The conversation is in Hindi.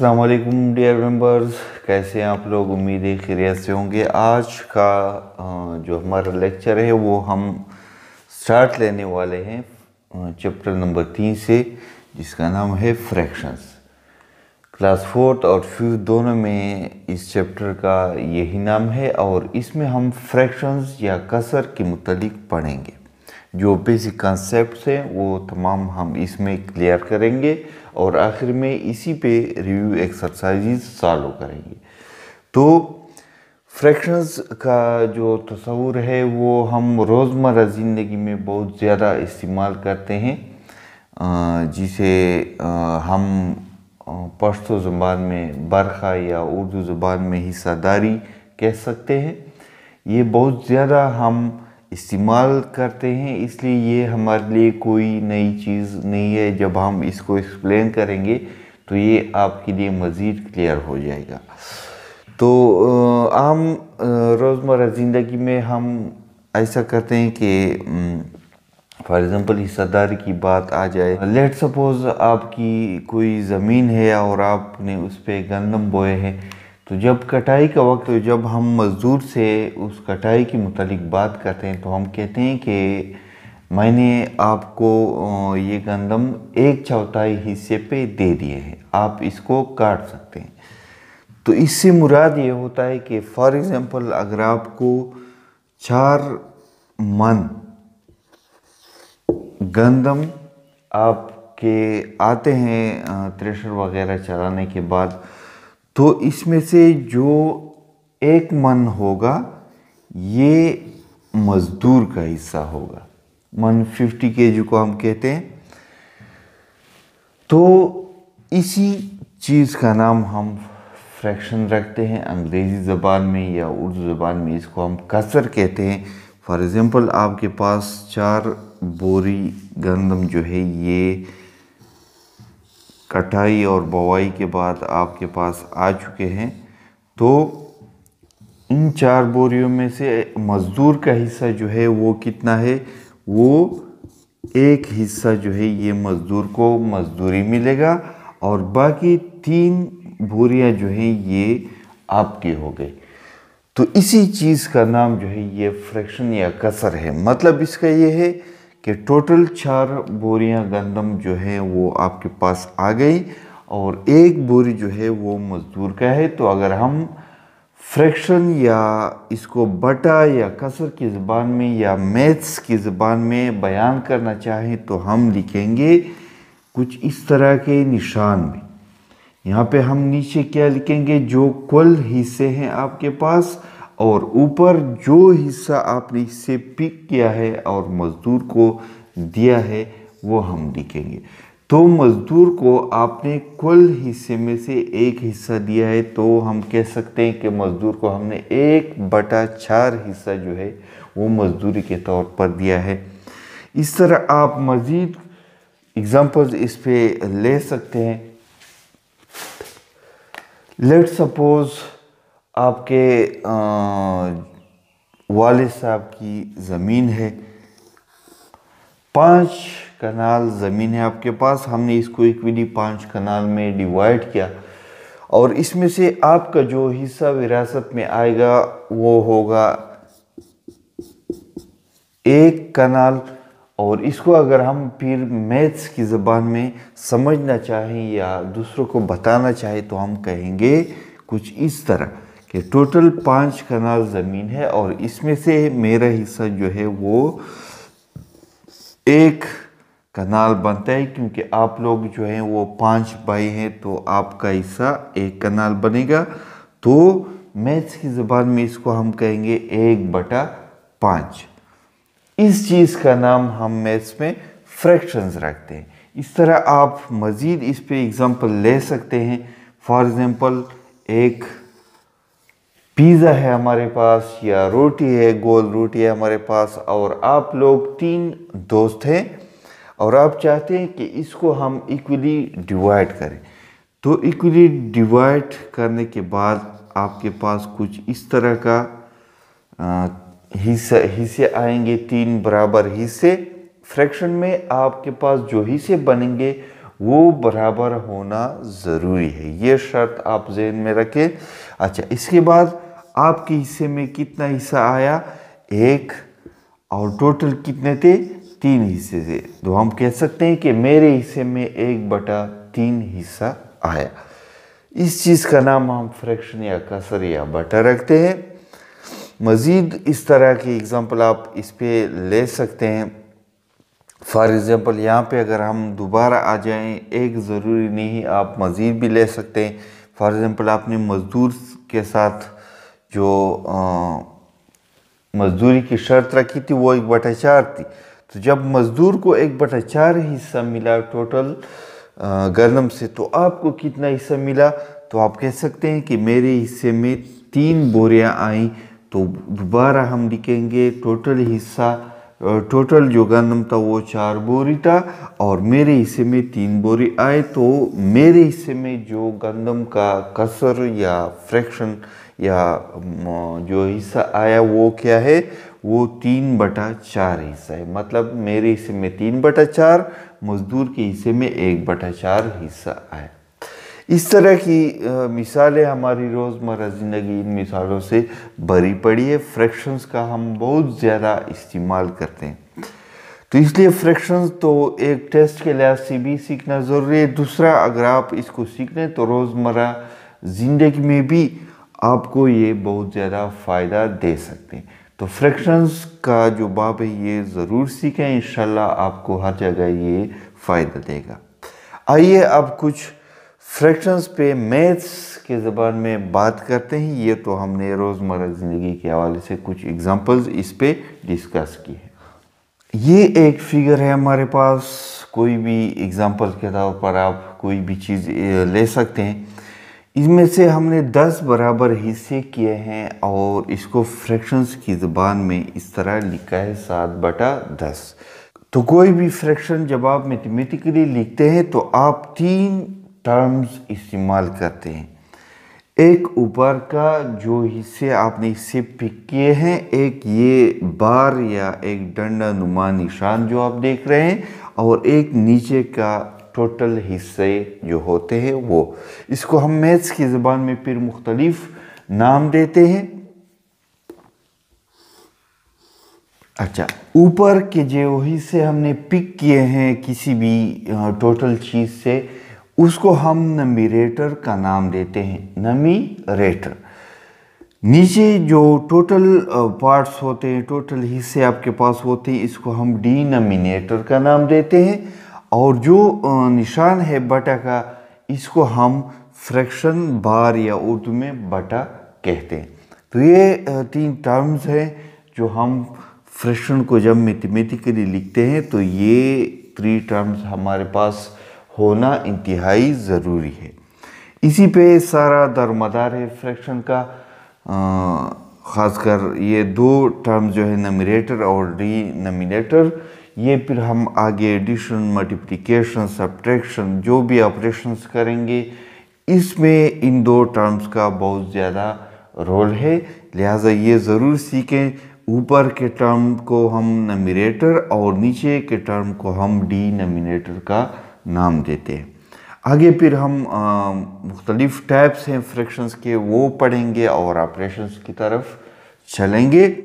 अल्लाम डियर मेम्बर्स कैसे हैं आप लोग उम्मीद है खैरियत से होंगे आज का जो हमारा लेक्चर है वो हम स्टार्ट लेने वाले हैं चैप्टर नंबर तीन से जिसका नाम है फ्रैक्शंस क्लास फोर्थ और फिफ्थ दोनों में इस चैप्टर का यही नाम है और इसमें हम फ्रैक्शंस या कसर के मतलब पढ़ेंगे जो बेसिक कंसेप्ट हैं वो तमाम हम इसमें क्लियर करेंगे और आखिर में इसी पे रिव्यू एक्सरसाइज सॉल्व करेंगे तो फ्रैक्शंस का जो तस्वूर है वो हम रोज़मर्रा ज़िंदगी में बहुत ज़्यादा इस्तेमाल करते हैं जिसे हम पश्तो ज़ुबान में बरखा या उर्दू ज़ुबान में हिस्सादारी कह सकते हैं ये बहुत ज़्यादा हम इस्तेमाल करते हैं इसलिए ये हमारे लिए कोई नई चीज़ नहीं है जब हम इसको एक्सप्लेन करेंगे तो ये आपके लिए मज़ीद क्लियर हो जाएगा तो आम रोज़मर्रा ज़िंदगी में हम ऐसा करते हैं कि फॉर एग्ज़ाम्पल हिस्सादारी की बात आ जाए लेट सपोज़ आपकी कोई ज़मीन है और आपने उस पर गंदम बोए हैं तो जब कटाई का वक्त जब हम मज़दूर से उस कटाई के मतलब बात करते हैं तो हम कहते हैं कि मैंने आपको ये गंदम एक चौथाई हिस्से पे दे दिए हैं आप इसको काट सकते हैं तो इससे मुराद ये होता है कि फॉर एग्ज़ाम्पल अगर आपको चार मन गंदम आपके आते हैं थ्रेशर वगैरह चलाने के बाद तो इसमें से जो एक मन होगा ये मज़दूर का हिस्सा होगा मन फिफ्टी के जी को हम कहते हैं तो इसी चीज़ का नाम हम फ्रैक्शन रखते हैं अंग्रेज़ी ज़बान में या उर्दू ज़बान में इसको हम कसर कहते हैं फॉर एग्ज़ाम्पल आपके पास चार बोरी गंदम जो है ये कटाई और बवाई के बाद आपके पास आ चुके हैं तो इन चार बोरियों में से मज़दूर का हिस्सा जो है वो कितना है वो एक हिस्सा जो है ये मज़दूर को मज़दूरी मिलेगा और बाकी तीन बोरियां जो हैं ये आपकी हो गई तो इसी चीज़ का नाम जो है ये फ्रैक्शन या कसर है मतलब इसका ये है कि टोटल चार बोरियां गंदम जो है वो आपके पास आ गई और एक बोरी जो है वो मज़दूर का है तो अगर हम फ्रैक्शन या इसको बटा या कसर की ज़बान में या मैथ्स की ज़बान में बयान करना चाहें तो हम लिखेंगे कुछ इस तरह के निशान में यहाँ पे हम नीचे क्या लिखेंगे जो कुल हिस्से हैं आपके पास और ऊपर जो हिस्सा आपने इससे पिक किया है और मज़दूर को दिया है वो हम लिखेंगे तो मज़दूर को आपने कुल हिस्से में से एक हिस्सा दिया है तो हम कह सकते हैं कि मज़दूर को हमने एक बटा चार हिस्सा जो है वो मज़दूरी के तौर पर दिया है इस तरह आप मज़ीद एग्ज़ाम्पल्स इस पर ले सकते हैं लेट सपोज़ आपके वाल साहब की ज़मीन है पांच कनाल ज़मीन है आपके पास हमने इसको इक्विटी पांच कनाल में डिवाइड किया और इसमें से आपका जो हिस्सा विरासत में आएगा वो होगा एक कनाल और इसको अगर हम फिर मैथ्स की ज़बान में समझना चाहें या दूसरों को बताना चाहें तो हम कहेंगे कुछ इस तरह ये टोटल पाँच कनाल ज़मीन है और इसमें से मेरा हिस्सा जो है वो एक कनाल बनता है क्योंकि आप लोग जो हैं वो पांच भाई हैं तो आपका हिस्सा एक कनाल बनेगा तो मैथ्स की ज़बान में इसको हम कहेंगे एक बटा पाँच इस चीज़ का नाम हम मैथ्स में फ्रैक्शंस रखते हैं इस तरह आप मज़ीद इस पर एग्ज़ाम्पल ले सकते हैं फॉर एग्ज़ाम्पल एक पिज़्ज़ा है हमारे पास या रोटी है गोल रोटी है हमारे पास और आप लोग तीन दोस्त हैं और आप चाहते हैं कि इसको हम इक्वली डिवाइड करें तो इक्वली डिवाइड करने के बाद आपके पास कुछ इस तरह का हिस्सा हिस्से आएंगे तीन बराबर हिस्से फ्रैक्शन में आपके पास जो हिस्से बनेंगे वो बराबर होना ज़रूरी है ये शर्त आप जहन में रखें अच्छा इसके बाद आपके हिस्से में कितना हिस्सा आया एक और टोटल कितने थे तीन हिस्से थे तो हम कह सकते हैं कि मेरे हिस्से में एक बटा तीन हिस्सा आया इस चीज़ का नाम हम फ्रैक्शन या कसर या बटा रखते हैं मज़ीद इस तरह की एग्ज़ाम्पल आप इस पर ले सकते हैं फॉर एग्ज़ाम्पल यहाँ पे अगर हम दोबारा आ जाएं एक ज़रूरी नहीं आप मज़ीद भी ले सकते हैं फॉर एग्ज़ाम्पल आपने मज़दूर के साथ जो मज़दूरी की शर्त रखी थी वो एक बटा चार थी तो जब मज़दूर को एक बटा चार हिस्सा मिला टोटल गर्दम से तो आपको कितना हिस्सा मिला तो आप कह सकते हैं कि मेरे हिस्से में तीन बोरियां आई तो दोबारा हम लिखेंगे टोटल हिस्सा टोटल जो गंदम था वो चार बोरी था और मेरे हिस्से में तीन बोरी आए तो मेरे हिस्से में जो गंदम का कसर या फ्रैक्शन या जो हिस्सा आया वो क्या है वो तीन बटा चार हिस्सा है मतलब मेरे हिस्से में तीन बटा चार मजदूर के हिस्से में एक बटा चार हिस्सा आया इस तरह की मिसालें हमारी रोज़मर्रा ज़िंदगी इन मिसालों से भरी पड़ी है फ्रैक्शंस का हम बहुत ज़्यादा इस्तेमाल करते हैं तो इसलिए फ्रैक्शंस तो एक टेस्ट के लिहाज से भी सीखना ज़रूरी है दूसरा अगर आप इसको सीख लें तो रोज़मर्रा ज़िंदगी में भी आपको ये बहुत ज़्यादा फ़ायदा दे सकते हैं तो फ्रैक्शंस का जो बाब है ये ज़रूर सीखें इन आपको हर जगह ये फ़ायदा देगा आइए अब कुछ फ्रैक्शंस पे मैथ्स के ज़बान में बात करते हैं ये तो हमने रोज़मर्रा ज़िंदगी के हवाले से कुछ एग्जांपल्स इस पर डिस्कस की है ये एक फिगर है हमारे पास कोई भी एग्जांपल के तौर पर आप कोई भी चीज़ ले सकते हैं इसमें से हमने 10 बराबर हिस्से किए हैं और इसको फ्रैक्शंस की ज़बान में इस तरह लिखा है सात बटा दस तो कोई भी फ्रैक्शन जब आप मैथमेटिकली लिखते हैं तो आप तीन टर्म्स इस्तेमाल करते हैं एक ऊपर का जो हिस्से आपने इससे पिक किए हैं एक ये बार या एक डंडा नुमा निशान जो आप देख रहे हैं और एक नीचे का टोटल हिस्से जो होते हैं वो इसको हम मैथ्स की ज़बान में फिर मुख्तलिफ नाम देते हैं अच्छा ऊपर के जो हिस्से हमने पिक किए हैं किसी भी टोटल चीज़ से उसको हम नमीरेटर का नाम देते हैं नमीरेटर नीचे जो टोटल पार्ट्स होते हैं टोटल हिस्से आपके पास होते हैं इसको हम डी का नाम देते हैं और जो निशान है बटा का इसको हम फ्रैक्शन बार या उर्दू में बटा कहते हैं तो ये तीन टर्म्स हैं जो हम फ्रैक्शन को जब मैथमेटिकली लिखते हैं तो ये थ्री टर्म्स हमारे पास होना इंतहाई ज़रूरी है इसी पे सारा दरमदार है फ्रैक्शन का ख़ासकर ये दो टर्म जो है नमिनेटर और डी नमिनेटर ये फिर हम आगे एडिशन मल्टीप्लिकेशन सब्ट्रैक्शन जो भी ऑपरेशंस करेंगे इसमें इन दो टर्म्स का बहुत ज़्यादा रोल है लिहाजा ये ज़रूर सीखें ऊपर के टर्म को हम नमिनेटर और नीचे के टर्म को हम डी नमिनेटर का नाम देते हैं आगे फिर हम मुख्तलिफ़ टाइप्स हैं फ्रैक्शंस के वो पढ़ेंगे और ऑपरेशंस की तरफ चलेंगे